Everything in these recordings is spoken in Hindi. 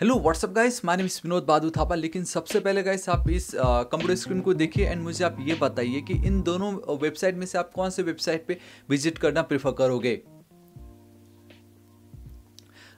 hello what's up guys my name is Vinod बादू Thapa लेकिन सबसे पहले गाइस आप इस कंप्यूटर स्क्रीन को देखिए एंड मुझे आप ये बताइए कि इन दोनों वेबसाइट में से आप कौन से वेबसाइट पे विजिट करना प्रेफर करोगे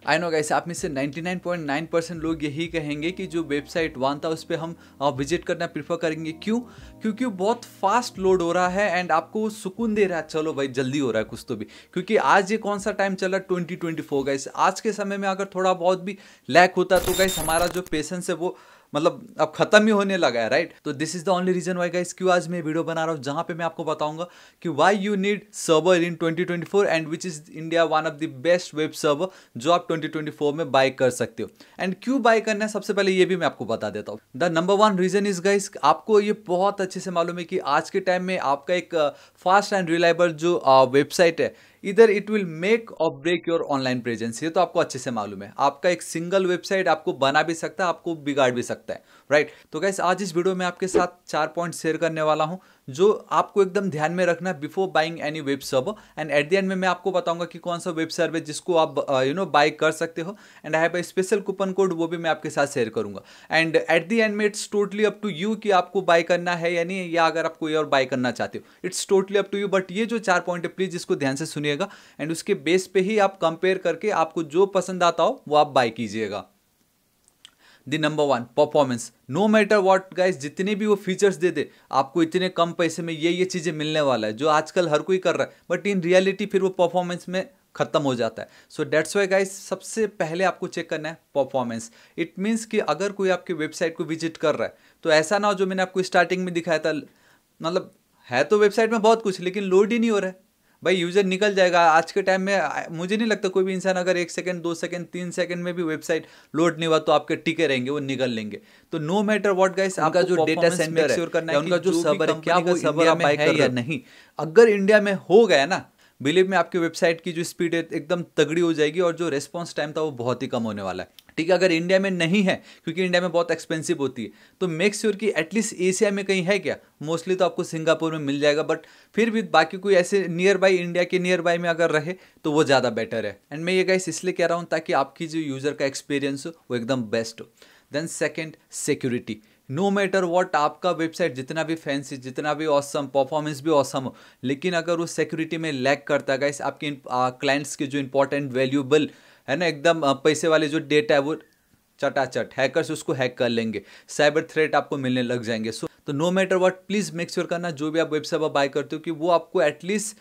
आई नो गाइस आप में से 99.9 परसेंट लोग यही कहेंगे कि जो वेबसाइट वन था उस पर हम विजिट करना प्रीफर करेंगे क्यों क्योंकि बहुत फास्ट लोड हो रहा है एंड आपको सुकून दे रहा है चलो भाई जल्दी हो रहा है कुछ तो भी क्योंकि आज ये कौन सा टाइम चला ट्वेंटी ट्वेंटी फोर आज के समय में अगर थोड़ा बहुत भी लैक होता तो गाइस हमारा जो पेशेंस है वो मतलब अब खत्म ही होने लगा है राइट तो this is the only reason why guys क्यों आज मैं वीडियो बना रहा हूँ जहाँ पे मैं आपको बताऊंगा कि why you need server in 2024 and which is India one of the best web server जो आप 2024 में बाय कर सकते हो एंड क्यों बाय करना है सबसे पहले ये भी मैं आपको बता देता हूँ the number one reason is guys आपको ये बहुत अच्छे से मालूम है कि आज के टाइम में आपका एक फास्ट एंड रिलायबल जो वेबसाइट uh, है इधर it will make or break your online presence ये तो आपको अच्छे से मालूम है आपका एक सिंगल वेबसाइट आपको बना भी सकता है आपको बिगाड़ भी सकता है राइट तो गैस आज इस वीडियो में आपके साथ चार पॉइंट शेयर करने वाला हूँ जो आपको एकदम ध्यान में रखना है before buying any web server and at the end में मैं आपको बताऊंगा कि कौन सा वेब सर्वर जिसको आप यू नो बाय कर सकते हो and I have special coupon code वो भी मैं आपके साथ शेयर करूंगा एंड एट द एंड में it's totally up to you कि आपको बाय करना है या नहीं या अगर आप कोई और बाय करना चाहते हो it's totally up to you but ये जो चार पॉइंट है प्लीज़ इसको ध्यान से सुनिएगा एंड उसके बेस पे ही आप कंपेयर करके आपको जो पसंद आता हो वो आप बाय कीजिएगा the number one performance no matter what guys जितने भी वो फीचर्स दे दे आपको इतने कम पैसे में ये ये चीज़ें मिलने वाला है जो आजकल हर कोई कर रहा है बट इन रियलिटी फिर वो परफॉर्मेंस में खत्म हो जाता है सो डेट्स वाई गाइस सबसे पहले आपको चेक करना है परफॉर्मेंस इट मीन्स कि अगर कोई आपकी वेबसाइट को विजिट कर रहा है तो ऐसा ना हो जो मैंने आपको स्टार्टिंग में दिखाया था मतलब है तो वेबसाइट में बहुत कुछ लेकिन लोड ही नहीं हो रहा है भाई यूजर निकल जाएगा आज के टाइम में मुझे नहीं लगता कोई भी इंसान अगर एक सेकंड दो सेकंड तीन सेकंड में भी वेबसाइट लोड नहीं हुआ तो आपके टिके रहेंगे वो निकल लेंगे तो नो मैटर वॉट गाइस आपका जो डेटा सेंटर है करना उनका जो सर्वर है क्या वो इंडिया में है या नहीं अगर इंडिया में हो गया ना बिलीव में आपकी वेबसाइट की जो स्पीड है एकदम तगड़ी हो जाएगी और जो रेस्पॉन्स टाइम था वो बहुत ही कम होने वाला है ठीक है अगर इंडिया में नहीं है क्योंकि इंडिया में बहुत एक्सपेंसिव होती है तो मेक श्योर sure कि एटलीस्ट एशिया में कहीं है क्या मोस्टली तो आपको सिंगापुर में मिल जाएगा बट फिर भी बाकी कोई ऐसे नियर बाई इंडिया के नियर बाई में अगर रहे तो वो ज़्यादा बेटर है एंड मैं ये गाइस इसलिए कह रहा हूँ ताकि आपकी जो यूज़र का एक्सपीरियंस हो वो एकदम बेस्ट हो then second security no matter what आपका वेबसाइट जितना भी फैंसी जितना भी औसम परफॉर्मेंस भी औसम हो लेकिन अगर वो सिक्योरिटी में लैक करता है गाइस आपके क्लाइंट्स के जो इंपॉर्टेंट वैल्यूबल है ना एकदम पैसे वाले जो डेटा है वो चटाचट हैकर्स उसको हैक कर लेंगे साइबर थ्रेट आपको मिलने लग जाएंगे सो तो no matter what please make sure करना जो भी आप वेबसाइट पर बाय करते हो कि वो आपको एटलीस्ट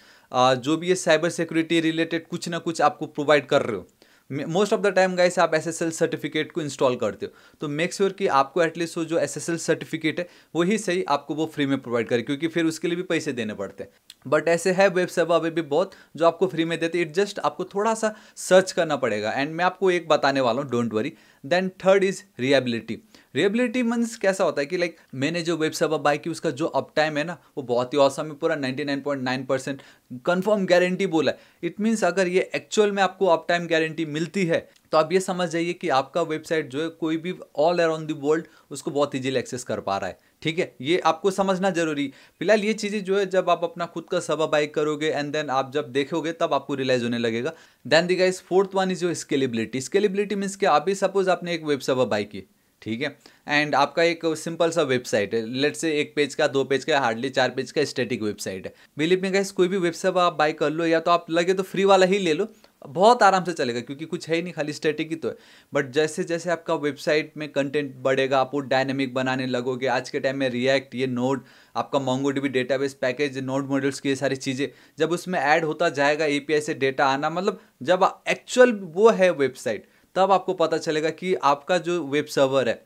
जो भी ये साइबर सिक्योरिटी रिलेटेड कुछ ना कुछ आपको प्रोवाइड कर रहे हो most of the time guys आप एस सर्टिफिकेट को इंस्टॉल करते हो तो मेक श्योर sure कि आपको एटलीस्ट वो जो एस सर्टिफिकेट है वही सही आपको वो फ्री में प्रोवाइड करे क्योंकि फिर उसके लिए भी पैसे देने पड़ते हैं बट ऐसे है वेब सेवा अभी भी बहुत जो आपको फ्री में देते इट जस्ट आपको थोड़ा सा सर्च करना पड़ेगा एंड मैं आपको एक बताने वाला हूँ don't worry then third is reliability reliability means कैसा होता है कि लाइक like, मैंने जो वेब सर्वर बाई की उसका जो अप टाइम है ना वो बहुत ही औसम है पूरा ninety nine point nine percent confirm guarantee बोला है इट मीन्स अगर ये एक्चुअल में आपको अप टाइम गारंटी मिलती है तो आप ये समझ जाइए कि आपका वेबसाइट जो है कोई भी ऑल अराउंड द वर्ल्ड उसको बहुत ईजिली एक्सेस कर पा रहा है ठीक है ये आपको समझना जरूरी फिलहाल ये चीज़ें जो है जब आप अपना खुद का सभा बाई करोगे एंड देन आप जब देखोगे तब आपको रियलाइज होने लगेगा then the guys fourth one is your scalability scalability means कि आप भी सपोज आपने एक वेब सबा बाई की ठीक है एंड आपका एक सिंपल सा वेबसाइट है लेट से एक पेज का दो पेज का हार्डली चार पेज का स्टैटिक वेबसाइट है बिलीव में गाइस कोई भी वेबसाइट आप बाई कर लो या तो आप लगे तो फ्री वाला ही ले लो बहुत आराम से चलेगा क्योंकि कुछ है ही नहीं खाली स्टेटिक ही तो है बट जैसे जैसे आपका वेबसाइट में कंटेंट बढ़ेगा आप वो डायनेमिक बनाने लगोगे आज के टाइम में रिएक्ट ये नोड आपका MongoDB database package Node modules की ये सारी चीज़ें जब उसमें ऐड होता जाएगा ए से डेटा आना मतलब जब एक्चुअल वो है वेबसाइट तब आपको पता चलेगा कि आपका जो वेब सर्वर है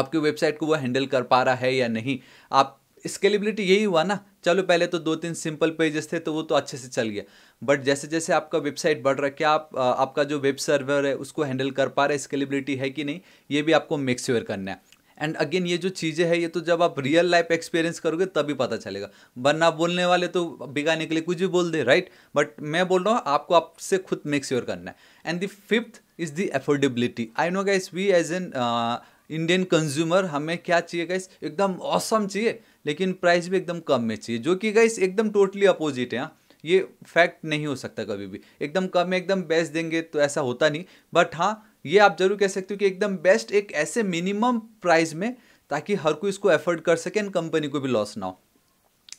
आपकी वेबसाइट को वो हैंडल कर पा रहा है या नहीं आप स्केलेबिलिटी यही हुआ ना चलो पहले तो दो तीन सिंपल पेजेस थे तो वो तो अच्छे से चल गया बट जैसे जैसे आपका वेबसाइट बढ़ रहा है क्या आप आपका जो वेब सर्वर है उसको हैंडल कर पा रहे स्केलेबिलिटी है कि नहीं ये भी आपको मेक श्योर करना है एंड अगेन ये जो चीज़ें हैं ये तो जब आप रियल लाइफ एक्सपीरियंस करोगे तभी पता चलेगा वरना बोलने वाले तो बिगाने के लिए कुछ भी बोल दे राइट बट मैं बोल रहा हूँ आपको आपसे खुद मेक श्योर करना है and the fifth is the affordability I know guys we as an Indian consumer हमें क्या चाहिए गाइस एकदम औसम चाहिए लेकिन प्राइस भी एकदम कम में चाहिए जो कि गाइस एकदम टोटली अपोजिट है ये फैक्ट नहीं हो सकता कभी भी एकदम कम में एकदम बेस्ट देंगे तो ऐसा होता नहीं बट हाँ ये आप जरूर कह सकते हो कि एकदम बेस्ट एक ऐसे मिनिमम प्राइस में ताकि हर कोई इसको एफर्ड कर सके एंड कंपनी को भी लॉस ना हो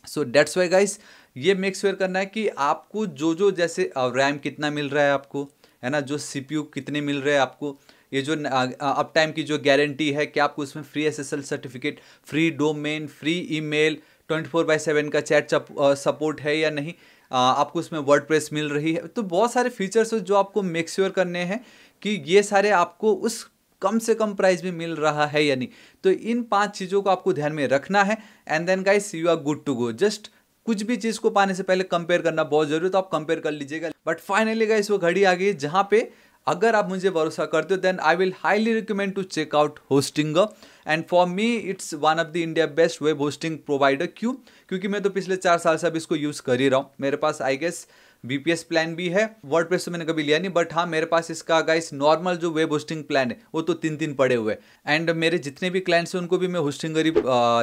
सो डेट्स वाई गाइस ये मेक श्योर करना है कि आपको जो जो जैसे रैम कितना मिल रहा है आपको है ना जो सी कितने मिल रहे हैं आपको ये जो अप टाइम की जो गारंटी है कि आपको उसमें free S S L certificate free domain free email twenty four by seven का चैट सपोर्ट है या नहीं आपको उसमें वर्ड प्रेस मिल रही है तो बहुत सारे फीचर्स जो आपको मेकश्योर sure करने हैं कि ये सारे आपको उस कम से कम प्राइस में मिल रहा है या नहीं तो इन पांच चीज़ों को आपको ध्यान में रखना है and then guys you are good to go just कुछ भी चीज़ को पाने से पहले कंपेयर करना बहुत जरूरी तो आप कंपेयर कर लीजिएगा बट फाइनली गाइस वो घड़ी आ गई जहाँ पे अगर आप मुझे भरोसा करते हो then I will highly recommend to check out hosting and for me it's one of the India best web hosting provider क्यों क्योंकि मैं तो पिछले चार साल से अब इसको यूज़ कर ही रहा हूँ मेरे पास आई गेस बी प्लान भी है वर्ड प्रेस तो मैंने कभी लिया नहीं बट हाँ मेरे पास इसका गाइस नॉर्मल जो वेब होस्टिंग प्लान है वो तो तीन तीन पड़े हुए एंड मेरे जितने भी क्लाइंट्स हैं उनको भी मैं होस्टिंग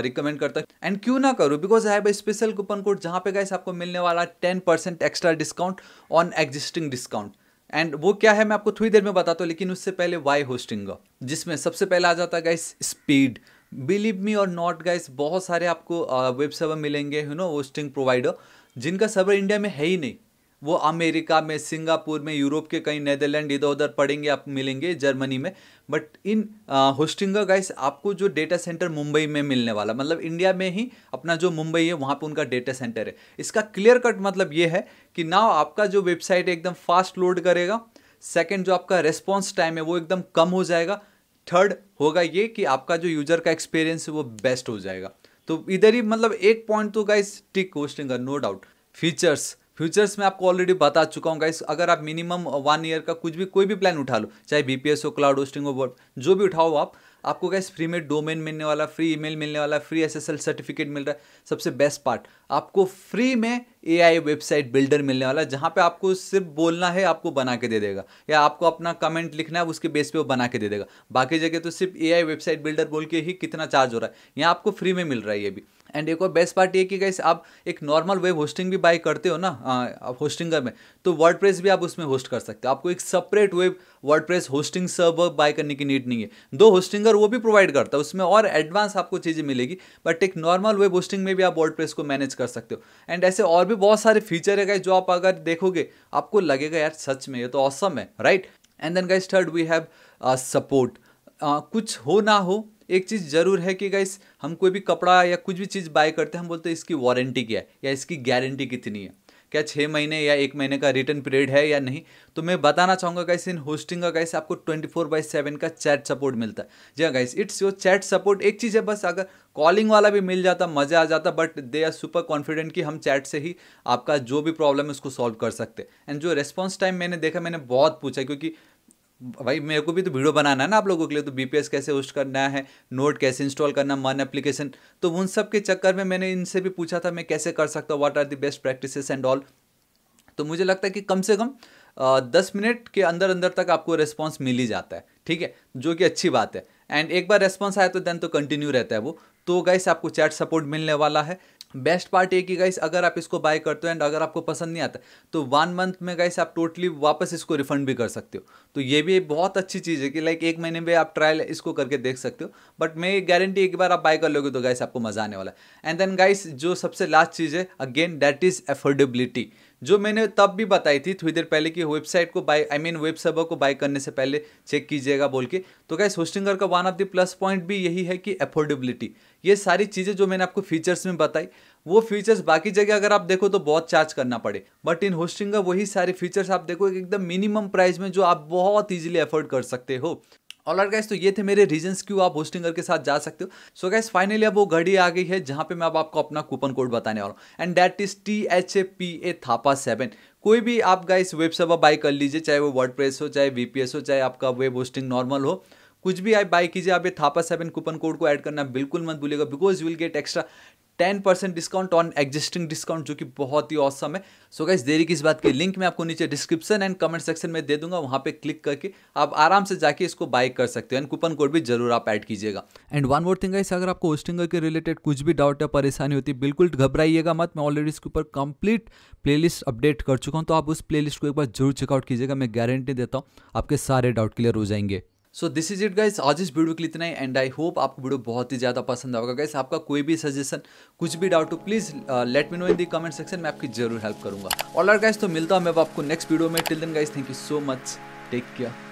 रिकमेंड करता हूँ एंड क्यों ना करूँ because I have special coupon code जहाँ पे गाइस आपको मिलने वाला ten percent extra discount on existing discount and वो क्या है मैं आपको थोड़ी देर में बताता हूँ लेकिन उससे पहले वाई होस्टिंग जिसमें सबसे पहले आ जाता है गाइस स्पीड बिलीव मी और नॉट गाइस बहुत सारे आपको वेब uh, सर्वर मिलेंगे यू नो होस्टिंग प्रोवाइडर जिनका सर्वर इंडिया में है ही नहीं वो अमेरिका में सिंगापुर में यूरोप के कहीं नेदरलैंड इधर उधर पढ़ेंगे आप मिलेंगे जर्मनी में बट इन होस्टिंगा गाइस आपको जो डेटा सेंटर मुंबई में मिलने वाला मतलब इंडिया में ही अपना जो मुंबई है वहाँ पे उनका डेटा सेंटर है इसका क्लियर कट मतलब ये है कि ना आपका जो वेबसाइट एकदम फास्ट लोड करेगा सेकेंड जो आपका रेस्पॉन्स टाइम है वो एकदम कम हो जाएगा थर्ड होगा ये कि आपका जो यूज़र का एक्सपीरियंस है वो बेस्ट हो जाएगा तो इधर ही मतलब एक पॉइंट तो guys tick hosting no doubt features futures में आपको ऑलरेडी बता चुका हूँ गाइस अगर आप मिनिमम वन ईयर का कुछ भी कोई भी प्लान उठा लो चाहे बी हो क्लाउड होस्टिंग हो जो भी उठाओ आप आपको गैस फ्री में डोमेन मिलने वाला फ्री ईमेल मिलने वाला फ्री एसएसएल सर्टिफिकेट मिल रहा है सबसे बेस्ट पार्ट आपको फ्री में एआई वेबसाइट बिल्डर मिलने वाला है जहाँ पे आपको सिर्फ बोलना है आपको बना के दे देगा या आपको अपना कमेंट लिखना है उसके बेस पे वो बना के दे देगा बाकी जगह तो सिर्फ एआई वेबसाइट बिल्डर बोल के ही कितना चार्ज हो रहा है यहाँ आपको फ्री में मिल रहा है ये भी एंड एक और बेस्ट पार्ट ये कि गाइस आप एक नॉर्मल वेब होस्टिंग भी बाई करते हो ना आप होस्टिंगर में तो वर्ड भी आप उसमें होस्ट कर सकते हो आपको एक separate web word hosting server buy करने की नीड नहीं है दो होस्टिंगर वो भी प्रोवाइड करता है उसमें और एडवांस आपको चीज़ें मिलेगी बट एक नॉर्मल वेब होस्टिंग में भी आप वर्ड को मैनेज कर सकते हो एंड ऐसे और भी बहुत सारे फीचर है गाइस जो आप अगर देखोगे आपको लगेगा यार सच में ये तो ऑसम है right and then guys third we have support कुछ हो ना हो एक चीज़ ज़रूर है कि गाइस हम कोई भी कपड़ा या कुछ भी चीज़ बाय करते हैं हम बोलते हैं इसकी वारंटी क्या है या इसकी गारंटी कितनी है क्या छः महीने या एक महीने का रिटर्न पीरियड है या नहीं तो मैं बताना चाहूँगा गाइस इन होस्टिंग का गाइस आपको ट्वेंटी फोर बाई सेवन का चैट सपोर्ट मिलता है जी हाँ guys it's your chat support एक चीज़ है बस अगर कॉलिंग वाला भी मिल जाता मज़ा आ जाता but they are super confident कि हम चैट से ही आपका जो भी प्रॉब्लम है उसको सॉल्व कर सकते एंड जो रेस्पॉन्स टाइम मैंने देखा मैंने बहुत पूछा क्योंकि भाई मेरे को भी तो वीडियो बनाना है ना आप लोगों के लिए तो बीपीएस कैसे होस्ट करना है नोट कैसे इंस्टॉल करना मन एप्लीकेशन तो उन सब के चक्कर में मैंने इनसे भी पूछा था मैं कैसे कर सकता हूँ what are the best practices and all तो मुझे लगता है कि कम से कम दस मिनट के अंदर अंदर तक आपको रिस्पॉन्स मिल ही जाता है ठीक है जो कि अच्छी बात है एंड एक बार रेस्पॉन्स आया तो देन तो कंटिन्यू रहता है वो तो गाइस आपको चैट सपोर्ट मिलने वाला है बेस्ट पार्ट ये कि गाइस अगर आप इसको बाय करते हो एंड अगर आपको पसंद नहीं आता तो वन मंथ में गाइस आप टोटली वापस इसको रिफंड भी कर सकते हो तो ये भी बहुत अच्छी चीज़ है कि लाइक एक महीने में आप ट्रायल इसको करके देख सकते हो बट मैं गारंटी एक बार आप बाय कर लोगे तो गाइस आपको मज़ा आने वाला है एंड देन गाइस जो सबसे लास्ट चीज़ है अगेन दैट इज़ एफोर्डेबिलिटी जो मैंने तब भी बताई थी थोड़ी देर पहले कि वेबसाइट को buy I mean web server को बाई करने से पहले चेक कीजिएगा बोल के तो गैस होस्टिंगर का one of the plus point भी यही है कि अफोर्डेबिलिटी ये सारी चीज़ें जो मैंने आपको फीचर्स में बताई वो फीचर्स बाकी जगह अगर आप देखो तो बहुत चार्ज करना पड़े बट इन होस्टिंग का वही सारे फीचर्स आप देखो एकदम मिनिमम प्राइस में जो आप बहुत ईजिली अफोर्ड कर सकते हो और गैस तो ये थे मेरे रीजन्स क्यों आप होस्टिंगर के साथ जा सकते हो सो गैस फाइनली अब वो घड़ी आ गई है जहाँ पे मैं अब आपको अपना कूपन कोड बताने वाला हूँ and that is T H A P A Thapa seven कोई भी आप गाइस वेब सर्वर बाई कर लीजिए चाहे वो वर्ड हो चाहे वी हो चाहे आपका वेब होस्टिंग नॉर्मल हो कुछ भी आप बाई कीजिए आप ये थापा सेवन कूपन कोड को ऐड करना बिल्कुल मत भूलिएगा because you will get extra ten percent discount on existing discount जो कि बहुत ही औसम है सो गाइज देरी की इस बात की लिंक मैं आपको नीचे डिस्क्रिप्शन एंड कमेंट सेक्शन में दे दूंगा वहाँ पे क्लिक करके आप आराम से जाके इसको बाइक कर सकते हो एंड कूपन कोड भी जरूर आप ऐड कीजिएगा and one more thing guys अगर आपको होस्टिंगर के रिलेटेड कुछ भी डाउट या परेशानी होती है बिल्कुल घबराइएगा मत मैं ऑलरेडी इसके ऊपर कंप्लीट प्ले अपडेट कर चुका हूँ तो आप उस प्ले को एक बार जरूर चेकआउट कीजिएगा मैं गारंटी देता हूँ आपके सारे डाउट क्लियर हो जाएंगे so this is it guys आज इस वीडियो के लिए इतना ही एंड आई होप आपको वीडियो बहुत ही ज़्यादा पसंद आएगा गाइस आपका कोई भी सजेशन कुछ भी डाउट हो please let me know in the comment section में आपकी जरूर हेल्प ऑल आर गाइस तो मिलता हूँ मैं आपको नेक्स्ट वीडियो में till then guys thank you so much take care